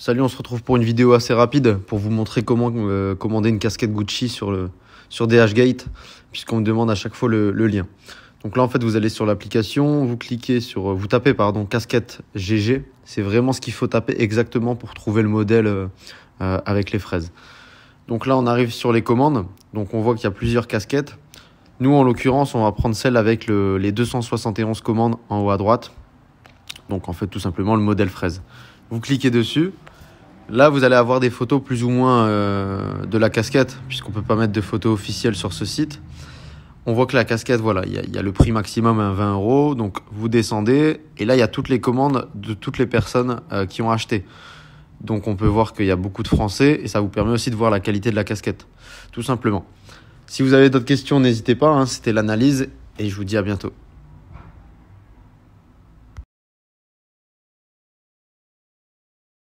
Salut, on se retrouve pour une vidéo assez rapide pour vous montrer comment euh, commander une casquette Gucci sur, sur DHgate, puisqu'on me demande à chaque fois le, lien. Donc là, en fait, vous allez sur l'application, vous cliquez sur, euh, vous tapez, pardon, casquette GG. C'est vraiment ce qu'il faut taper exactement pour trouver le modèle euh, avec les fraises. Donc là, on arrive sur les commandes. Donc on voit qu'il y a plusieurs casquettes. Nous, en l'occurrence, on va prendre celle avec les 271 commandes en haut à droite. Donc en fait, tout simplement, le modèle fraise. Vous cliquez dessus. Là, vous allez avoir des photos plus ou moins euh, de la casquette, puisqu'on ne peut pas mettre de photos officielles sur ce site. On voit que la casquette, voilà, il y, a le prix maximum à 20 euros. Donc, vous descendez et là, il y a toutes les commandes de toutes les personnes euh, qui ont acheté. Donc, on peut voir qu'il y a beaucoup de Français et ça vous permet aussi de voir la qualité de la casquette, tout simplement. Si vous avez d'autres questions, n'hésitez pas. Hein, c'était l'analyse et je vous dis à bientôt.